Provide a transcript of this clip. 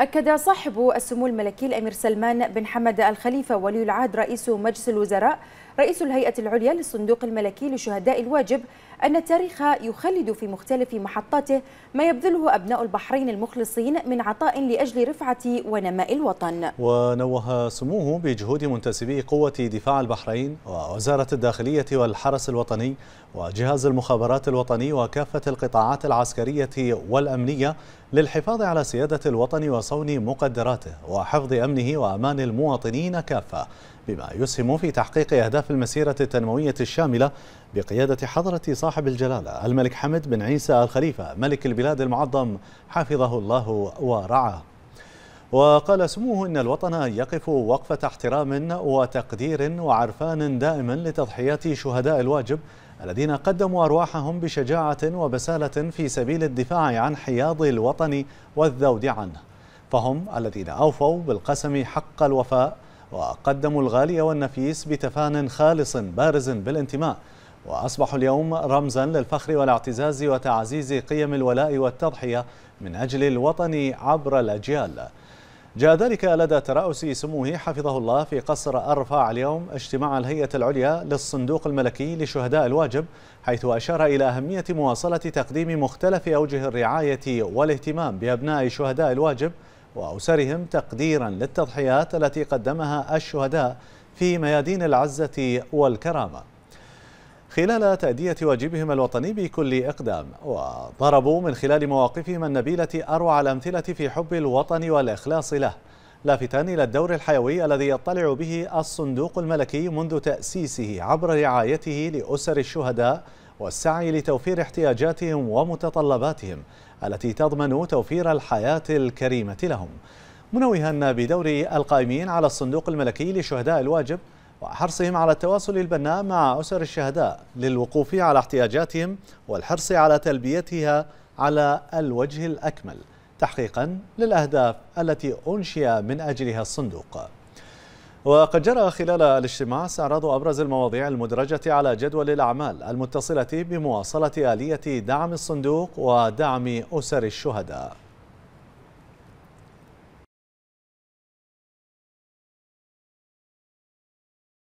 أكد صاحب السمو الملكي الأمير سلمان بن حمد الخليفة ولي العهد رئيس مجلس الوزراء رئيس الهيئة العليا للصندوق الملكي لشهداء الواجب أن التاريخ يخلد في مختلف محطاته ما يبذله أبناء البحرين المخلصين من عطاء لأجل رفعة ونماء الوطن ونوه سموه بجهود منتسبي قوة دفاع البحرين ووزارة الداخلية والحرس الوطني وجهاز المخابرات الوطني وكافة القطاعات العسكرية والأمنية للحفاظ على سيادة الوطن وصون مقدراته وحفظ أمنه وأمان المواطنين كافة بما يسهم في تحقيق أهداف في المسيرة التنموية الشاملة بقيادة حضرة صاحب الجلالة الملك حمد بن عيسى الخليفة ملك البلاد المعظم حفظه الله ورعاه وقال سموه إن الوطن يقف وقفة احترام وتقدير وعرفان دائما لتضحيات شهداء الواجب الذين قدموا أرواحهم بشجاعة وبسالة في سبيل الدفاع عن حياض الوطن والذود عنه فهم الذين أوفوا بالقسم حق الوفاء وقدموا الغالي والنفيس بتفان خالص بارز بالانتماء وأصبحوا اليوم رمزا للفخر والاعتزاز وتعزيز قيم الولاء والتضحية من أجل الوطن عبر الأجيال جاء ذلك لدى ترأس سموه حفظه الله في قصر أرفع اليوم اجتماع الهيئة العليا للصندوق الملكي لشهداء الواجب حيث أشار إلى أهمية مواصلة تقديم مختلف أوجه الرعاية والاهتمام بأبناء شهداء الواجب وأسرهم تقديرا للتضحيات التي قدمها الشهداء في ميادين العزة والكرامة خلال تأدية واجبهم الوطني بكل إقدام وضربوا من خلال مواقفهم النبيلة أروع الأمثلة في حب الوطن والإخلاص له لافتان إلى الدور الحيوي الذي يطلع به الصندوق الملكي منذ تأسيسه عبر رعايته لأسر الشهداء والسعي لتوفير احتياجاتهم ومتطلباتهم التي تضمن توفير الحياة الكريمة لهم منوها بدور القائمين على الصندوق الملكي لشهداء الواجب وحرصهم على التواصل البناء مع أسر الشهداء للوقوف على احتياجاتهم والحرص على تلبيتها على الوجه الأكمل تحقيقا للأهداف التي أنشئ من أجلها الصندوق وقد جرى خلال الاجتماع استعراض أبرز المواضيع المدرجة على جدول الأعمال المتصلة بمواصلة آلية دعم الصندوق ودعم أسر الشهداء